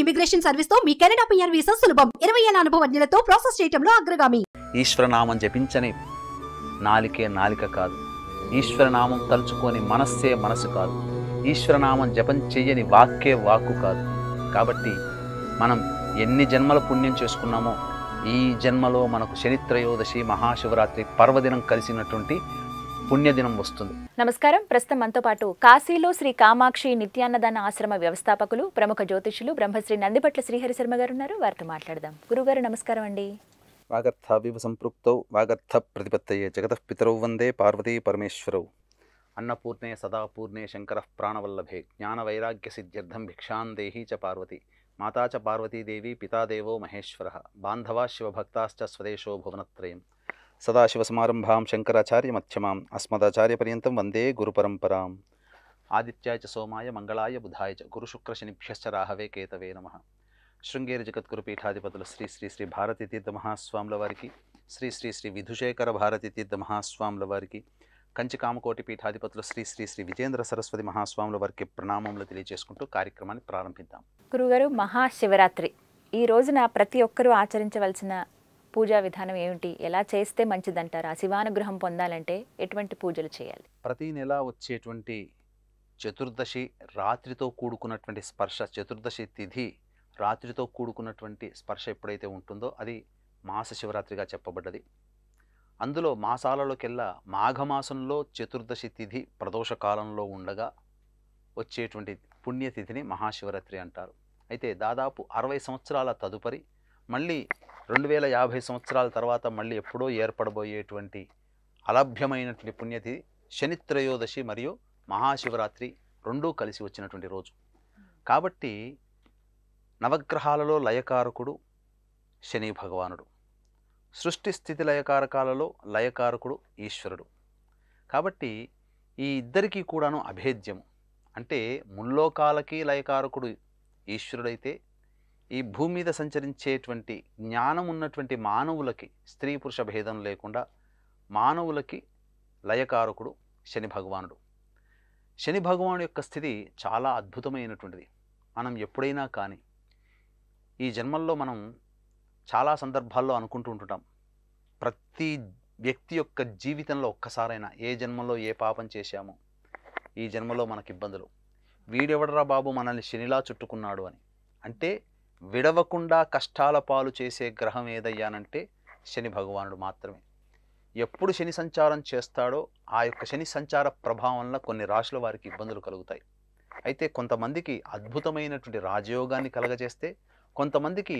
immigration service తో మీ Canada PR visa సులభం ఇరవై ఏళ్ళ అనుభవజ్ఞులతో ప్రాసెస్ చేయడంలో అగ్రగామి ఈశ్వర నామం జపించని నాలికే నాలిక కాదు ఈశ్వర నామం తలుచుకొని మనస్సే మనసు కాదు ఈశ్వర నామం జపం చేయని వాక్కే వాక్కు కాదు కాబట్టి మనం ఎన్ని జన్మల పుణ్యం చేసుకున్నామో ఈ జన్మలో మనకు శనిత్రయోదశి మహాశివరాత్రి పర్వదినం కలిసినటువంటి పుణ్యదినం వస్తుంది నమస్కారం ప్రస్తుతం మనతో పాటు కాశీలో శ్రీ కామాక్షి నిత్యాన్నదాన ఆశ్రమ వ్యవస్థాపకులు ప్రముఖ జ్యోతిషులు బ్రహ్మశ్రీ నందిపట్ల శ్రీహరి శర్మ గారు ఉన్నారు వారితో మాట్లాడదాం గురుగారు నమస్కారం అండి వాగర్థ వివ సంపృక్తౌ వాగర్థ ప్రతిపత్తయే జగత పితరౌ వందే పార్వతీ పరమేశ్వరౌ అన్నపూర్ణే సదాపూర్ణే శంకర ప్రాణవల్లభే జ్ఞానవైరాగ్య వైరాగ్య సిద్ధ్యర్థం భిక్షాందేహి చ పార్వతి మాతా చ పార్వతీదేవి పితాదేవో మహేశ్వర బాంధవా శివభక్తాశ్చ స్వదేశో భువనత్రయం సదాశివసమారంభాం అస్మదాచార్య పర్యంతం వందే పరంపరాం ఆదిత్యాయ చ సోమాయ మంగళాయ బుధాయ చ గురుశుక్రశనిభ్యశ్చ రాహవే కేతవే నమ శృంగేరి జగద్గురు పీఠాధిపతులు శ్రీ శ్రీ శ్రీ భారతీతీర్థ తీర్థ మహాస్వాముల వారికి శ్రీ శ్రీ శ్రీ విధుశేఖర భారతీతీర్థ తీర్థ మహాస్వాముల వారికి కంచికామకోటి పీఠాధిపతులు శ్రీ శ్రీ శ్రీ విజేంద్ర సరస్వతి మహాస్వాముల వారికి ప్రణామములు తెలియజేసుకుంటూ కార్యక్రమాన్ని ప్రారంభిద్దాం గురుగారు మహాశివరాత్రి ఈ రోజున ప్రతి ఒక్కరూ ఆచరించవలసిన పూజా విధానం ఏమిటి ఎలా చేస్తే మంచిదంటారు ఆ శివానుగ్రహం పొందాలంటే ఎటువంటి పూజలు చేయాలి ప్రతి నెల వచ్చేటువంటి చతుర్దశి రాత్రితో కూడుకున్నటువంటి స్పర్శ చతుర్దశి తిథి రాత్రితో కూడుకున్నటువంటి స్పర్శ ఎప్పుడైతే ఉంటుందో అది మాస శివరాత్రిగా చెప్పబడ్డది అందులో మాసాలలోకెల్లా మాఘమాసంలో చతుర్దశి తిథి ప్రదోష కాలంలో ఉండగా వచ్చేటువంటి పుణ్యతిథిని మహాశివరాత్రి అంటారు అయితే దాదాపు అరవై సంవత్సరాల తదుపరి మళ్ళీ రెండు వేల యాభై సంవత్సరాల తర్వాత మళ్ళీ ఎప్పుడో ఏర్పడబోయేటువంటి అలభ్యమైనటువంటి పుణ్యతి శనిత్రయోదశి మరియు మహాశివరాత్రి రెండూ కలిసి వచ్చినటువంటి రోజు కాబట్టి నవగ్రహాలలో లయకారకుడు శని భగవానుడు సృష్టి స్థితి లయకారకాలలో లయకారకుడు ఈశ్వరుడు కాబట్టి ఈ ఇద్దరికీ కూడాను అభేద్యము అంటే ముల్లోకాలకి లయకారకుడు ఈశ్వరుడైతే ఈ భూమి మీద సంచరించేటువంటి జ్ఞానం ఉన్నటువంటి మానవులకి స్త్రీ పురుష భేదం లేకుండా మానవులకి లయకారకుడు శని భగవానుడు శని భగవాను యొక్క స్థితి చాలా అద్భుతమైనటువంటిది మనం ఎప్పుడైనా కానీ ఈ జన్మల్లో మనం చాలా సందర్భాల్లో అనుకుంటూ ఉంటుంటాం ప్రతి వ్యక్తి యొక్క జీవితంలో ఒక్కసారైనా ఏ జన్మలో ఏ పాపం చేశామో ఈ జన్మలో మనకి ఇబ్బందులు వీడెవడరా బాబు మనల్ని శనిలా చుట్టుకున్నాడు అని అంటే విడవకుండా కష్టాల పాలు చేసే గ్రహం ఏదయ్యానంటే శని భగవానుడు మాత్రమే ఎప్పుడు శని సంచారం చేస్తాడో ఆ యొక్క శని సంచార ప్రభావంలో కొన్ని రాశుల వారికి ఇబ్బందులు కలుగుతాయి అయితే కొంతమందికి అద్భుతమైనటువంటి రాజయోగాన్ని కలగజేస్తే కొంతమందికి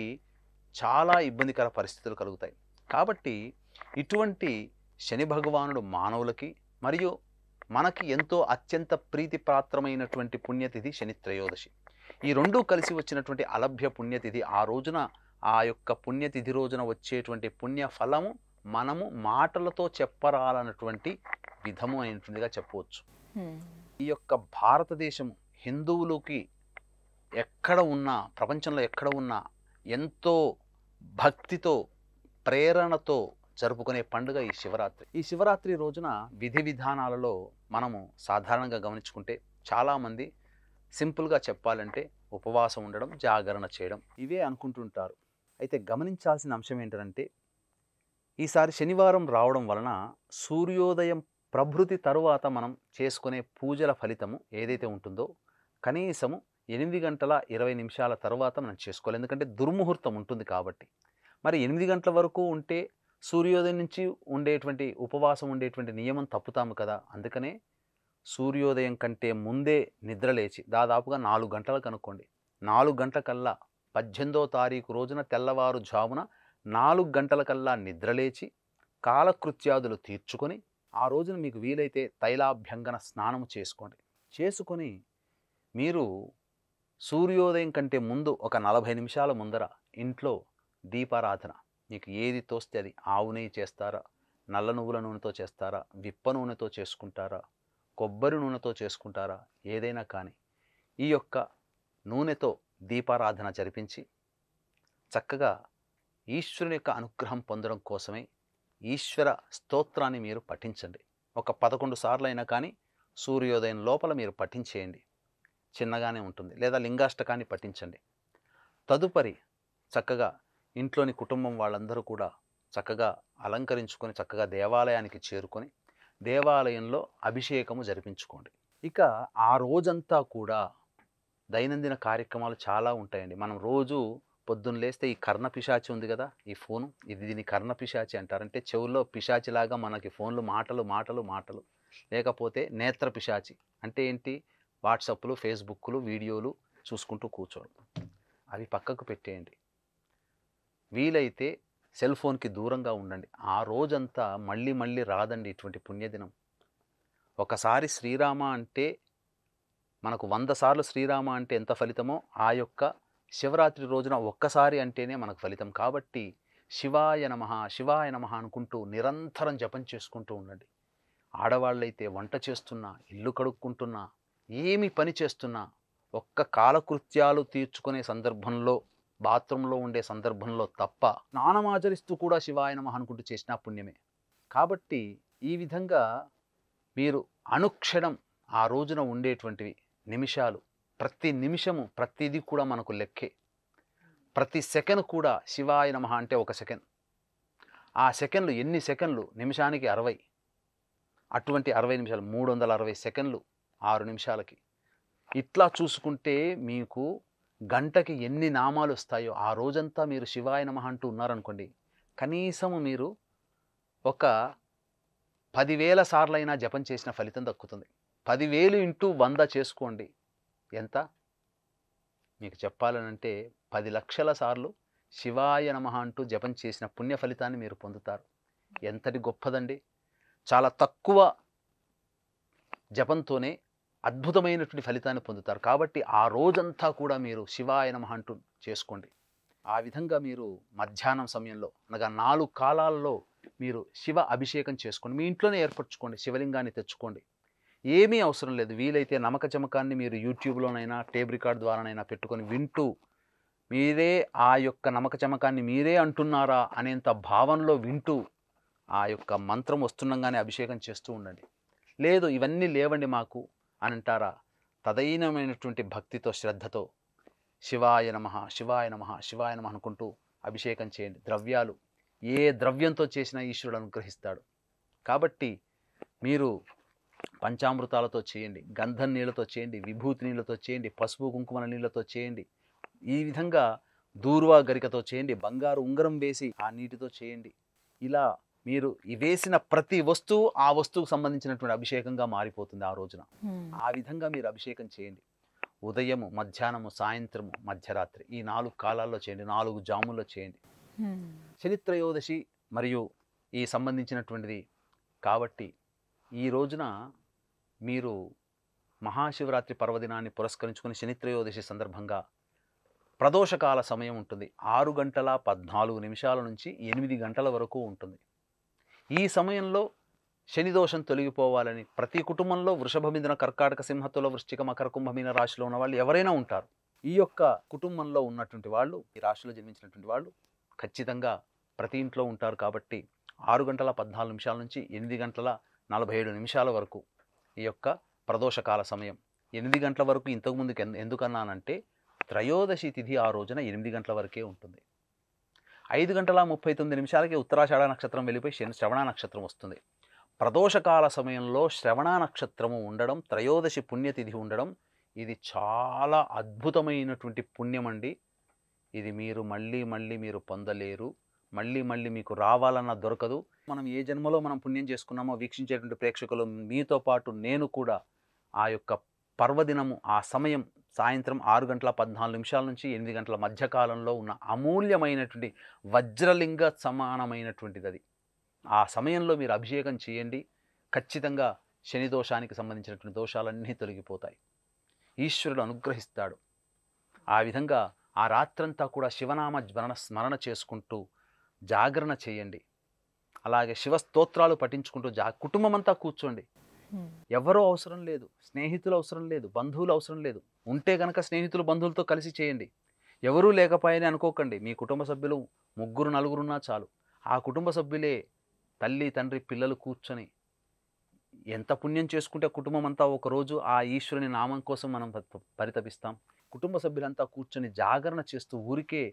చాలా ఇబ్బందికర పరిస్థితులు కలుగుతాయి కాబట్టి ఇటువంటి శని భగవానుడు మానవులకి మరియు మనకి ఎంతో అత్యంత ప్రీతిపాత్రమైనటువంటి పుణ్యతిథి శని త్రయోదశి ఈ రెండూ కలిసి వచ్చినటువంటి అలభ్య పుణ్యతిథి ఆ రోజున ఆ యొక్క పుణ్యతిథి రోజున వచ్చేటువంటి పుణ్య ఫలము మనము మాటలతో చెప్పరాలన్నటువంటి విధము అయినటువంటిగా చెప్పవచ్చు ఈ యొక్క భారతదేశము హిందువులకి ఎక్కడ ఉన్నా ప్రపంచంలో ఎక్కడ ఉన్నా ఎంతో భక్తితో ప్రేరణతో జరుపుకునే పండుగ ఈ శివరాత్రి ఈ శివరాత్రి రోజున విధి విధానాలలో మనము సాధారణంగా గమనించుకుంటే చాలామంది సింపుల్గా చెప్పాలంటే ఉపవాసం ఉండడం జాగరణ చేయడం ఇవే అనుకుంటుంటారు అయితే గమనించాల్సిన అంశం ఏంటంటే ఈసారి శనివారం రావడం వలన సూర్యోదయం ప్రభృతి తరువాత మనం చేసుకునే పూజల ఫలితము ఏదైతే ఉంటుందో కనీసము ఎనిమిది గంటల ఇరవై నిమిషాల తర్వాత మనం చేసుకోవాలి ఎందుకంటే దుర్ముహూర్తం ఉంటుంది కాబట్టి మరి ఎనిమిది గంటల వరకు ఉంటే సూర్యోదయం నుంచి ఉండేటువంటి ఉపవాసం ఉండేటువంటి నియమం తప్పుతాము కదా అందుకనే సూర్యోదయం కంటే ముందే నిద్రలేచి దాదాపుగా నాలుగు గంటలకు అనుకోండి నాలుగు గంటలకల్లా పద్దెనిమిదో తారీఖు రోజున తెల్లవారు జామున నాలుగు గంటలకల్లా నిద్రలేచి కాలకృత్యాదులు తీర్చుకొని ఆ రోజున మీకు వీలైతే తైలాభ్యంగన స్నానము చేసుకోండి చేసుకొని మీరు సూర్యోదయం కంటే ముందు ఒక నలభై నిమిషాల ముందర ఇంట్లో దీపారాధన మీకు ఏది తోస్తే అది ఆవు నెయ్యి చేస్తారా నల్ల నువ్వుల నూనెతో చేస్తారా విప్ప నూనెతో చేసుకుంటారా కొబ్బరి నూనెతో చేసుకుంటారా ఏదైనా కానీ ఈ యొక్క నూనెతో దీపారాధన జరిపించి చక్కగా ఈశ్వరుని యొక్క అనుగ్రహం పొందడం కోసమే ఈశ్వర స్తోత్రాన్ని మీరు పఠించండి ఒక పదకొండు సార్లు అయినా కానీ సూర్యోదయం లోపల మీరు పఠించేయండి చిన్నగానే ఉంటుంది లేదా లింగాష్టకాన్ని పఠించండి తదుపరి చక్కగా ఇంట్లోని కుటుంబం వాళ్ళందరూ కూడా చక్కగా అలంకరించుకొని చక్కగా దేవాలయానికి చేరుకొని దేవాలయంలో అభిషేకము జరిపించుకోండి ఇక ఆ రోజంతా కూడా దైనందిన కార్యక్రమాలు చాలా ఉంటాయండి మనం రోజు పొద్దున్న లేస్తే ఈ కర్ణ పిశాచి ఉంది కదా ఈ ఫోను ఇది దీని కర్ణ పిశాచి అంటారంటే చెవుల్లో పిశాచిలాగా మనకి ఫోన్లు మాటలు మాటలు మాటలు లేకపోతే నేత్ర పిశాచి అంటే ఏంటి వాట్సాప్లు ఫేస్బుక్లు వీడియోలు చూసుకుంటూ కూర్చోవడం అవి పక్కకు పెట్టేయండి వీలైతే సెల్ ఫోన్కి దూరంగా ఉండండి ఆ రోజంతా మళ్ళీ మళ్ళీ రాదండి ఇటువంటి పుణ్యదినం ఒకసారి శ్రీరామ అంటే మనకు వంద సార్లు శ్రీరామ అంటే ఎంత ఫలితమో ఆ యొక్క శివరాత్రి రోజున ఒక్కసారి అంటేనే మనకు ఫలితం కాబట్టి శివాయ నమ శివాయ నమ అనుకుంటూ నిరంతరం జపం చేసుకుంటూ ఉండండి ఆడవాళ్ళైతే వంట చేస్తున్నా ఇల్లు కడుక్కుంటున్నా ఏమి పని చేస్తున్నా ఒక్క కాలకృత్యాలు తీర్చుకునే సందర్భంలో బాత్రూంలో ఉండే సందర్భంలో తప్ప స్నానమాచరిస్తూ కూడా శివాయ నమ అనుకుంటూ చేసిన పుణ్యమే కాబట్టి ఈ విధంగా మీరు అనుక్షణం ఆ రోజున ఉండేటువంటివి నిమిషాలు ప్రతి నిమిషము ప్రతిదీ కూడా మనకు లెక్కే ప్రతి సెకండ్ కూడా శివాయ నమ అంటే ఒక సెకండ్ ఆ సెకండ్లు ఎన్ని సెకండ్లు నిమిషానికి అరవై అటువంటి అరవై నిమిషాలు మూడు వందల అరవై సెకండ్లు ఆరు నిమిషాలకి ఇట్లా చూసుకుంటే మీకు గంటకి ఎన్ని నామాలు వస్తాయో ఆ రోజంతా మీరు శివాయ నమ అంటూ ఉన్నారనుకోండి కనీసము మీరు ఒక పదివేల సార్లైనా జపం చేసిన ఫలితం దక్కుతుంది పదివేలు ఇంటూ వంద చేసుకోండి ఎంత మీకు చెప్పాలనంటే పది లక్షల సార్లు శివాయ నమ అంటూ జపం చేసిన పుణ్య ఫలితాన్ని మీరు పొందుతారు ఎంతటి గొప్పదండి చాలా తక్కువ జపంతోనే అద్భుతమైనటువంటి ఫలితాన్ని పొందుతారు కాబట్టి ఆ రోజంతా కూడా మీరు శివాయ నమ అంటూ చేసుకోండి ఆ విధంగా మీరు మధ్యాహ్నం సమయంలో అనగా నాలుగు కాలాల్లో మీరు శివ అభిషేకం చేసుకోండి మీ ఇంట్లోనే ఏర్పరచుకోండి శివలింగాన్ని తెచ్చుకోండి ఏమీ అవసరం లేదు వీలైతే నమక చమకాన్ని మీరు యూట్యూబ్లోనైనా టేబ్ రికార్డ్ ద్వారానైనా పెట్టుకొని వింటూ మీరే ఆ యొక్క నమక చమకాన్ని మీరే అంటున్నారా అనేంత భావంలో వింటూ ఆ యొక్క మంత్రం వస్తుండగానే అభిషేకం చేస్తూ ఉండండి లేదు ఇవన్నీ లేవండి మాకు అని అంటారా తదైనమైనటువంటి భక్తితో శ్రద్ధతో శివాయ నమ శివాయ నమ శివాయ నమ అనుకుంటూ అభిషేకం చేయండి ద్రవ్యాలు ఏ ద్రవ్యంతో చేసినా ఈశ్వరుడు అనుగ్రహిస్తాడు కాబట్టి మీరు పంచామృతాలతో చేయండి గంధం నీళ్ళతో చేయండి విభూతి నీళ్ళతో చేయండి పసుపు కుంకుమ నీళ్ళతో చేయండి ఈ విధంగా దూర్వా గరికతో చేయండి బంగారు ఉంగరం వేసి ఆ నీటితో చేయండి ఇలా మీరు వేసిన ప్రతి వస్తువు ఆ వస్తువుకు సంబంధించినటువంటి అభిషేకంగా మారిపోతుంది ఆ రోజున ఆ విధంగా మీరు అభిషేకం చేయండి ఉదయము మధ్యాహ్నము సాయంత్రము మధ్యరాత్రి ఈ నాలుగు కాలాల్లో చేయండి నాలుగు జాముల్లో చేయండి చరిత్రయోదశి మరియు ఈ సంబంధించినటువంటిది కాబట్టి ఈ రోజున మీరు మహాశివరాత్రి పర్వదినాన్ని పురస్కరించుకుని శనిత్రయోదశి సందర్భంగా ప్రదోషకాల సమయం ఉంటుంది ఆరు గంటల పద్నాలుగు నిమిషాల నుంచి ఎనిమిది గంటల వరకు ఉంటుంది ఈ సమయంలో శనిదోషం తొలగిపోవాలని ప్రతి కుటుంబంలో వృషభ మిథున కర్కాటక సింహతుల వృష్టిక మకర కుంభమీన రాశిలో ఉన్న వాళ్ళు ఎవరైనా ఉంటారు ఈ యొక్క కుటుంబంలో ఉన్నటువంటి వాళ్ళు ఈ రాశిలో జన్మించినటువంటి వాళ్ళు ఖచ్చితంగా ప్రతి ఇంట్లో ఉంటారు కాబట్టి ఆరు గంటల పద్నాలుగు నిమిషాల నుంచి ఎనిమిది గంటల నలభై ఏడు నిమిషాల వరకు ఈ యొక్క ప్రదోషకాల సమయం ఎనిమిది గంటల వరకు ఇంతకుముందుకు ఎందుకన్నానంటే త్రయోదశి తిథి ఆ రోజున ఎనిమిది గంటల వరకే ఉంటుంది ఐదు గంటల ముప్పై తొమ్మిది నిమిషాలకి ఉత్తరాషాఢ నక్షత్రం వెళ్ళిపోయి శని శ్రవణ నక్షత్రం వస్తుంది ప్రదోషకాల సమయంలో శ్రవణ నక్షత్రము ఉండడం త్రయోదశి పుణ్యతిథి ఉండడం ఇది చాలా అద్భుతమైనటువంటి పుణ్యం అండి ఇది మీరు మళ్ళీ మళ్ళీ మీరు పొందలేరు మళ్ళీ మళ్ళీ మీకు రావాలన్నా దొరకదు మనం ఏ జన్మలో మనం పుణ్యం చేసుకున్నామో వీక్షించేటువంటి ప్రేక్షకులు మీతో పాటు నేను కూడా ఆ యొక్క పర్వదినము ఆ సమయం సాయంత్రం ఆరు గంటల పద్నాలుగు నిమిషాల నుంచి ఎనిమిది గంటల మధ్యకాలంలో ఉన్న అమూల్యమైనటువంటి వజ్రలింగ సమానమైనటువంటిది అది ఆ సమయంలో మీరు అభిషేకం చేయండి ఖచ్చితంగా శని దోషానికి సంబంధించినటువంటి దోషాలన్నీ తొలగిపోతాయి ఈశ్వరుడు అనుగ్రహిస్తాడు ఆ విధంగా ఆ రాత్రంతా కూడా శివనామ స్మరణ స్మరణ చేసుకుంటూ జాగరణ చేయండి అలాగే శివ స్తోత్రాలు పఠించుకుంటూ జా కుటుంబం అంతా కూర్చోండి ఎవరో అవసరం లేదు స్నేహితులు అవసరం లేదు బంధువులు అవసరం లేదు ఉంటే కనుక స్నేహితులు బంధువులతో కలిసి చేయండి ఎవరూ లేకపోయని అనుకోకండి మీ కుటుంబ సభ్యులు ముగ్గురు నలుగురున్నా చాలు ఆ కుటుంబ సభ్యులే తల్లి తండ్రి పిల్లలు కూర్చొని ఎంత పుణ్యం చేసుకుంటే కుటుంబం అంతా ఒకరోజు ఆ ఈశ్వరుని నామం కోసం మనం పరితపిస్తాం కుటుంబ సభ్యులంతా కూర్చొని జాగరణ చేస్తూ ఊరికే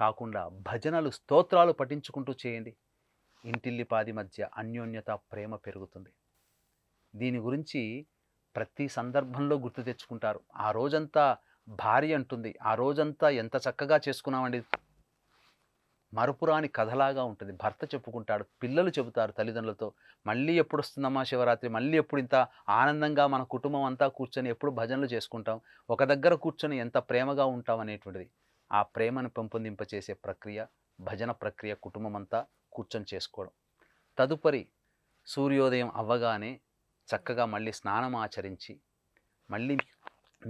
కాకుండా భజనలు స్తోత్రాలు పఠించుకుంటూ చేయండి ఇంటిల్లిపాది మధ్య అన్యోన్యత ప్రేమ పెరుగుతుంది దీని గురించి ప్రతి సందర్భంలో గుర్తు తెచ్చుకుంటారు ఆ రోజంతా భార్య అంటుంది ఆ రోజంతా ఎంత చక్కగా చేసుకున్నామండి మరపురాని కథలాగా ఉంటుంది భర్త చెప్పుకుంటాడు పిల్లలు చెబుతారు తల్లిదండ్రులతో మళ్ళీ ఎప్పుడు వస్తుందమ్మా శివరాత్రి మళ్ళీ ఎప్పుడు ఇంత ఆనందంగా మన కుటుంబం అంతా కూర్చొని ఎప్పుడు భజనలు చేసుకుంటాం ఒక దగ్గర కూర్చొని ఎంత ప్రేమగా ఉంటాం అనేటువంటిది ఆ ప్రేమను పెంపొందింపచేసే ప్రక్రియ భజన ప్రక్రియ కుటుంబం అంతా కూర్చొని చేసుకోవడం తదుపరి సూర్యోదయం అవ్వగానే చక్కగా మళ్ళీ స్నానం ఆచరించి మళ్ళీ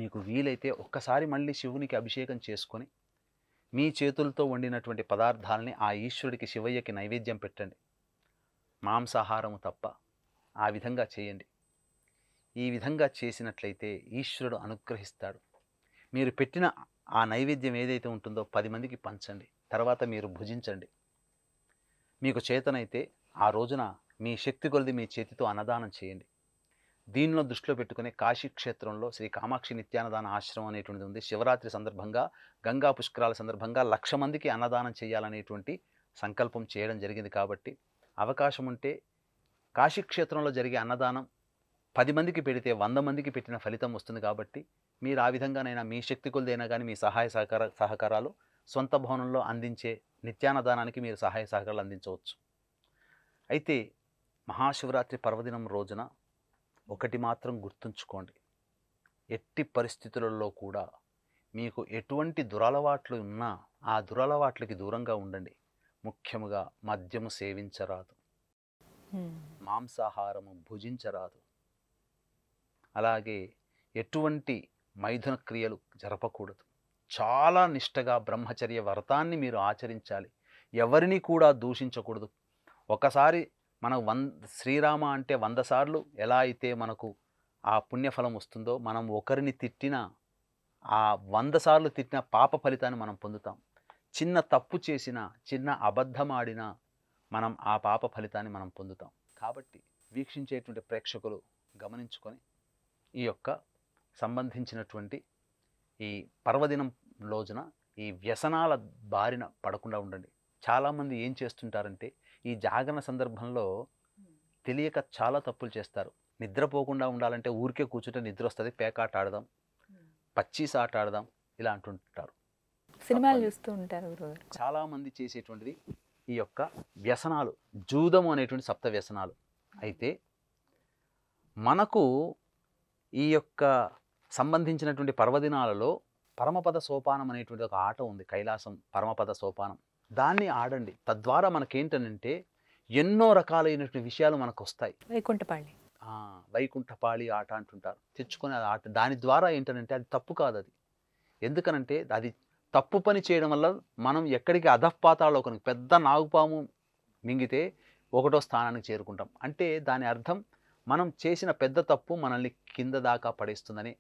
మీకు వీలైతే ఒక్కసారి మళ్ళీ శివునికి అభిషేకం చేసుకొని మీ చేతులతో వండినటువంటి పదార్థాలని ఆ ఈశ్వరుడికి శివయ్యకి నైవేద్యం పెట్టండి మాంసాహారము తప్ప ఆ విధంగా చేయండి ఈ విధంగా చేసినట్లయితే ఈశ్వరుడు అనుగ్రహిస్తాడు మీరు పెట్టిన ఆ నైవేద్యం ఏదైతే ఉంటుందో పది మందికి పంచండి తర్వాత మీరు భుజించండి మీకు చేతనైతే ఆ రోజున మీ శక్తి కొలిది మీ చేతితో అన్నదానం చేయండి దీనిలో దృష్టిలో పెట్టుకునే కాశీ క్షేత్రంలో శ్రీ కామాక్షి నిత్యాన్నదాన ఆశ్రమం అనేటువంటిది ఉంది శివరాత్రి సందర్భంగా గంగా పుష్కరాల సందర్భంగా లక్ష మందికి అన్నదానం చేయాలనేటువంటి సంకల్పం చేయడం జరిగింది కాబట్టి అవకాశం ఉంటే కాశీ క్షేత్రంలో జరిగే అన్నదానం పది మందికి పెడితే వంద మందికి పెట్టిన ఫలితం వస్తుంది కాబట్టి మీరు ఆ విధంగానైనా మీ శక్తి కొలదైనా కానీ మీ సహాయ సహకార సహకారాలు సొంత భవనంలో అందించే నిత్యాన్నదానానికి మీరు సహాయ సహకారాలు అందించవచ్చు అయితే మహాశివరాత్రి పర్వదినం రోజున ఒకటి మాత్రం గుర్తుంచుకోండి ఎట్టి పరిస్థితులలో కూడా మీకు ఎటువంటి దురలవాట్లు ఉన్నా ఆ దురలవాట్లకి దూరంగా ఉండండి ముఖ్యముగా మద్యము సేవించరాదు మాంసాహారము భుజించరాదు అలాగే ఎటువంటి మైథున క్రియలు జరపకూడదు చాలా నిష్టగా బ్రహ్మచర్య వ్రతాన్ని మీరు ఆచరించాలి ఎవరిని కూడా దూషించకూడదు ఒకసారి మనకు వంద శ్రీరామ అంటే వంద సార్లు ఎలా అయితే మనకు ఆ పుణ్యఫలం వస్తుందో మనం ఒకరిని తిట్టిన ఆ వంద సార్లు తిట్టిన పాప ఫలితాన్ని మనం పొందుతాం చిన్న తప్పు చేసిన చిన్న అబద్ధమాడిన మనం ఆ పాప ఫలితాన్ని మనం పొందుతాం కాబట్టి వీక్షించేటువంటి ప్రేక్షకులు గమనించుకొని ఈ యొక్క సంబంధించినటువంటి ఈ పర్వదినం రోజున ఈ వ్యసనాల బారిన పడకుండా ఉండండి చాలామంది ఏం చేస్తుంటారంటే ఈ జాగరణ సందర్భంలో తెలియక చాలా తప్పులు చేస్తారు నిద్రపోకుండా ఉండాలంటే ఊరికే కూర్చుంటే నిద్ర వస్తుంది పేకాట ఆడదాం పచ్చీస్ ఆట ఆడదాం ఇలా అంటుంటారు సినిమాలు చూస్తూ ఉంటారు చాలామంది చేసేటువంటిది ఈ యొక్క వ్యసనాలు జూదము అనేటువంటి సప్త వ్యసనాలు అయితే మనకు ఈ యొక్క సంబంధించినటువంటి పర్వదినాలలో పరమపద సోపానం అనేటువంటి ఒక ఆట ఉంది కైలాసం పరమపద సోపానం దాన్ని ఆడండి తద్వారా మనకేంటనంటే ఎన్నో రకాలైనటువంటి విషయాలు మనకు వస్తాయి వైకుంఠపాళి వైకుంఠపాళి ఆట అంటుంటారు తెచ్చుకొని అది ఆట దాని ద్వారా ఏంటనంటే అది తప్పు కాదు అది ఎందుకనంటే అది తప్పు పని చేయడం వల్ల మనం ఎక్కడికి అధపాతాలో ఒక పెద్ద నాగుపాము మింగితే ఒకటో స్థానానికి చేరుకుంటాం అంటే దాని అర్థం మనం చేసిన పెద్ద తప్పు మనల్ని కింద దాకా పడేస్తుందని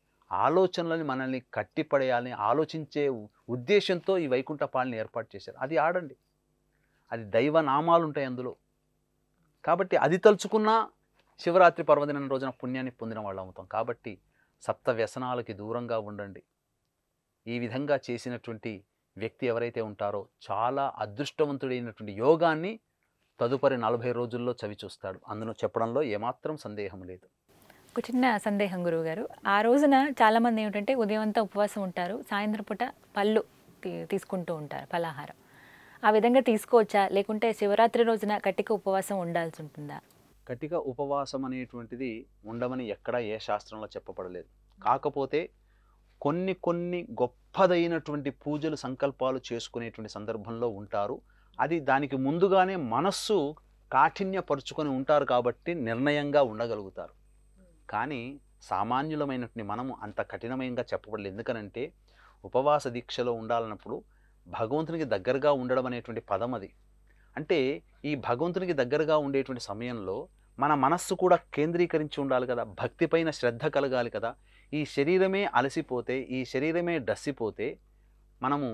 ఆలోచనలని మనల్ని కట్టిపడేయాలని ఆలోచించే ఉద్దేశంతో ఈ వైకుంఠ పాలని ఏర్పాటు చేశారు అది ఆడండి అది దైవనామాలు ఉంటాయి అందులో కాబట్టి అది తలుచుకున్నా శివరాత్రి పర్వదిన రోజున పుణ్యాన్ని పొందిన వాళ్ళు అవుతాం కాబట్టి సప్త వ్యసనాలకి దూరంగా ఉండండి ఈ విధంగా చేసినటువంటి వ్యక్తి ఎవరైతే ఉంటారో చాలా అదృష్టవంతుడైనటువంటి యోగాన్ని తదుపరి నలభై రోజుల్లో చవి చూస్తాడు అందులో చెప్పడంలో ఏమాత్రం సందేహం లేదు ఒక చిన్న సందేహం గురువు గారు ఆ రోజున చాలామంది ఏమిటంటే ఉదయం అంతా ఉపవాసం ఉంటారు సాయంత్రం పూట పళ్ళు తీసుకుంటూ ఉంటారు ఫలాహారం ఆ విధంగా తీసుకోవచ్చా లేకుంటే శివరాత్రి రోజున కట్టిక ఉపవాసం ఉండాల్సి ఉంటుందా కటిక ఉపవాసం అనేటువంటిది ఉండమని ఎక్కడా ఏ శాస్త్రంలో చెప్పబడలేదు కాకపోతే కొన్ని కొన్ని గొప్పదైనటువంటి పూజలు సంకల్పాలు చేసుకునేటువంటి సందర్భంలో ఉంటారు అది దానికి ముందుగానే మనస్సు కాఠిన్యపరుచుకొని ఉంటారు కాబట్టి నిర్ణయంగా ఉండగలుగుతారు కానీ సామాన్యులమైనటువంటి మనము అంత కఠినమైనగా చెప్పబడలేదు ఎందుకనంటే ఉపవాస దీక్షలో ఉండాలన్నప్పుడు భగవంతునికి దగ్గరగా ఉండడం అనేటువంటి పదం అది అంటే ఈ భగవంతునికి దగ్గరగా ఉండేటువంటి సమయంలో మన మనస్సు కూడా కేంద్రీకరించి ఉండాలి కదా భక్తిపైన శ్రద్ధ కలగాలి కదా ఈ శరీరమే అలసిపోతే ఈ శరీరమే డస్సిపోతే మనము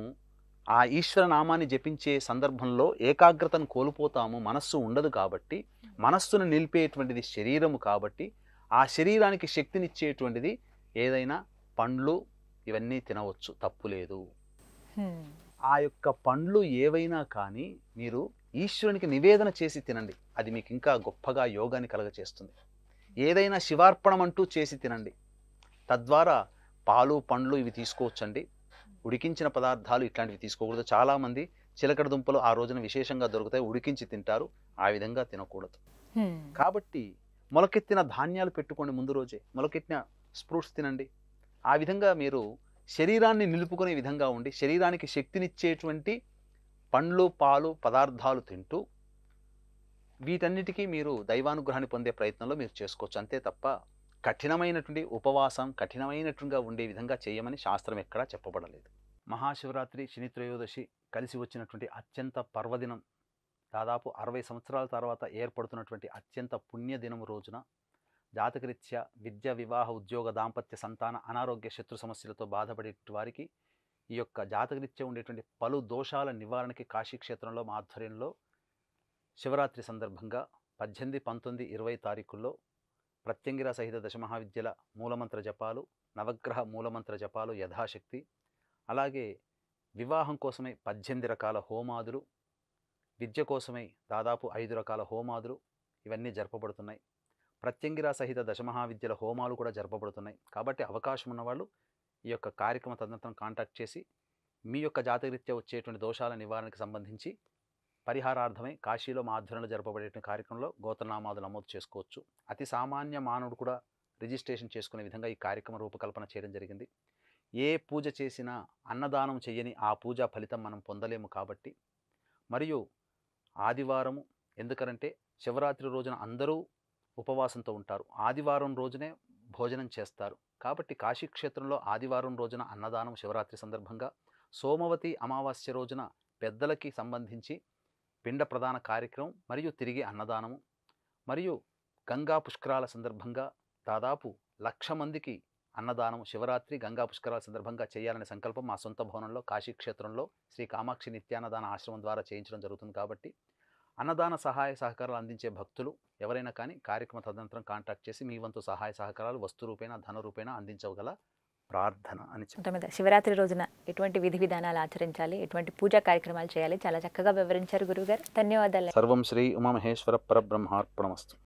ఆ ఈశ్వర నామాన్ని జపించే సందర్భంలో ఏకాగ్రతను కోల్పోతాము మనస్సు ఉండదు కాబట్టి మనస్సును నిలిపేటువంటిది శరీరము కాబట్టి ఆ శరీరానికి శక్తినిచ్చేటువంటిది ఏదైనా పండ్లు ఇవన్నీ తినవచ్చు తప్పు లేదు ఆ యొక్క పండ్లు ఏవైనా కానీ మీరు ఈశ్వరునికి నివేదన చేసి తినండి అది మీకు ఇంకా గొప్పగా యోగాన్ని కలగచేస్తుంది ఏదైనా శివార్పణం అంటూ చేసి తినండి తద్వారా పాలు పండ్లు ఇవి తీసుకోవచ్చండి ఉడికించిన పదార్థాలు ఇట్లాంటివి తీసుకోకూడదు చాలామంది చిలకడ దుంపలు ఆ రోజున విశేషంగా దొరుకుతాయి ఉడికించి తింటారు ఆ విధంగా తినకూడదు కాబట్టి మొలకెత్తిన ధాన్యాలు పెట్టుకోండి ముందు రోజే మొలకెత్తిన స్ప్రూట్స్ తినండి ఆ విధంగా మీరు శరీరాన్ని నిలుపుకునే విధంగా ఉండి శరీరానికి శక్తినిచ్చేటువంటి పండ్లు పాలు పదార్థాలు తింటూ వీటన్నిటికీ మీరు దైవానుగ్రహాన్ని పొందే ప్రయత్నంలో మీరు చేసుకోవచ్చు అంతే తప్ప కఠినమైనటువంటి ఉపవాసం కఠినమైనట్టుగా ఉండే విధంగా చేయమని శాస్త్రం ఎక్కడా చెప్పబడలేదు మహాశివరాత్రి శని కలిసి వచ్చినటువంటి అత్యంత పర్వదినం దాదాపు అరవై సంవత్సరాల తర్వాత ఏర్పడుతున్నటువంటి అత్యంత పుణ్యదినం రోజున జాతకరీత్యా విద్య వివాహ ఉద్యోగ దాంపత్య సంతాన అనారోగ్య శత్రు సమస్యలతో బాధపడే వారికి ఈ యొక్క జాతకరీత్యా ఉండేటువంటి పలు దోషాల నివారణకి కాశీక్షేత్రంలో మా ఆధ్వర్యంలో శివరాత్రి సందర్భంగా పద్దెనిమిది పంతొమ్మిది ఇరవై తారీఖుల్లో ప్రత్యంగిర సహిత దశమహావిద్యల మూలమంత్ర జపాలు నవగ్రహ మూలమంత్ర జపాలు యథాశక్తి అలాగే వివాహం కోసమే పద్దెనిమిది రకాల హోమాదులు విద్య కోసమై దాదాపు ఐదు రకాల హోమాదులు ఇవన్నీ జరపబడుతున్నాయి ప్రత్యంగిరా సహిత దశమహావిద్యల హోమాలు కూడా జరపబడుతున్నాయి కాబట్టి అవకాశం ఉన్నవాళ్ళు ఈ యొక్క కార్యక్రమ తదనంతరం కాంటాక్ట్ చేసి మీ యొక్క జాతకరీత్యా వచ్చేటువంటి దోషాల నివారణకు సంబంధించి పరిహారార్థమై కాశీలో మా ఆధ్వర్యంలో కార్యక్రమంలో గోత్రనామాదులు నమోదు చేసుకోవచ్చు అతి సామాన్య మానవుడు కూడా రిజిస్ట్రేషన్ చేసుకునే విధంగా ఈ కార్యక్రమ రూపకల్పన చేయడం జరిగింది ఏ పూజ చేసినా అన్నదానం చేయని ఆ పూజా ఫలితం మనం పొందలేము కాబట్టి మరియు ఆదివారము ఎందుకనంటే శివరాత్రి రోజున అందరూ ఉపవాసంతో ఉంటారు ఆదివారం రోజునే భోజనం చేస్తారు కాబట్టి కాశీక్షేత్రంలో ఆదివారం రోజున అన్నదానం శివరాత్రి సందర్భంగా సోమవతి అమావాస్య రోజున పెద్దలకి సంబంధించి పిండ ప్రధాన కార్యక్రమం మరియు తిరిగి అన్నదానము మరియు గంగా పుష్కరాల సందర్భంగా దాదాపు లక్ష మందికి అన్నదానం శివరాత్రి గంగా పుష్కరాల సందర్భంగా చేయాలనే సంకల్పం మా సొంత భవనంలో కాశీక్షేత్రంలో శ్రీ కామాక్షి నిత్యాన్నదాన ఆశ్రమం ద్వారా చేయించడం జరుగుతుంది కాబట్టి అన్నదాన సహాయ సహకారాలు అందించే భక్తులు ఎవరైనా కానీ కార్యక్రమ తదనంతరం కాంటాక్ట్ చేసి మీ వంతు సహాయ సహకారాలు వస్తు రూపేణ ధన రూపేణ అందించగల ప్రార్థన అని మీద శివరాత్రి రోజున ఎటువంటి విధి విధానాలు ఆచరించాలి ఎటువంటి పూజా కార్యక్రమాలు చేయాలి చాలా చక్కగా వివరించారు గురువుగారు ధన్యవాదాలు సర్వం శ్రీ ఉమామహేశ్వర పరబ్రహ్మార్పణమస్తు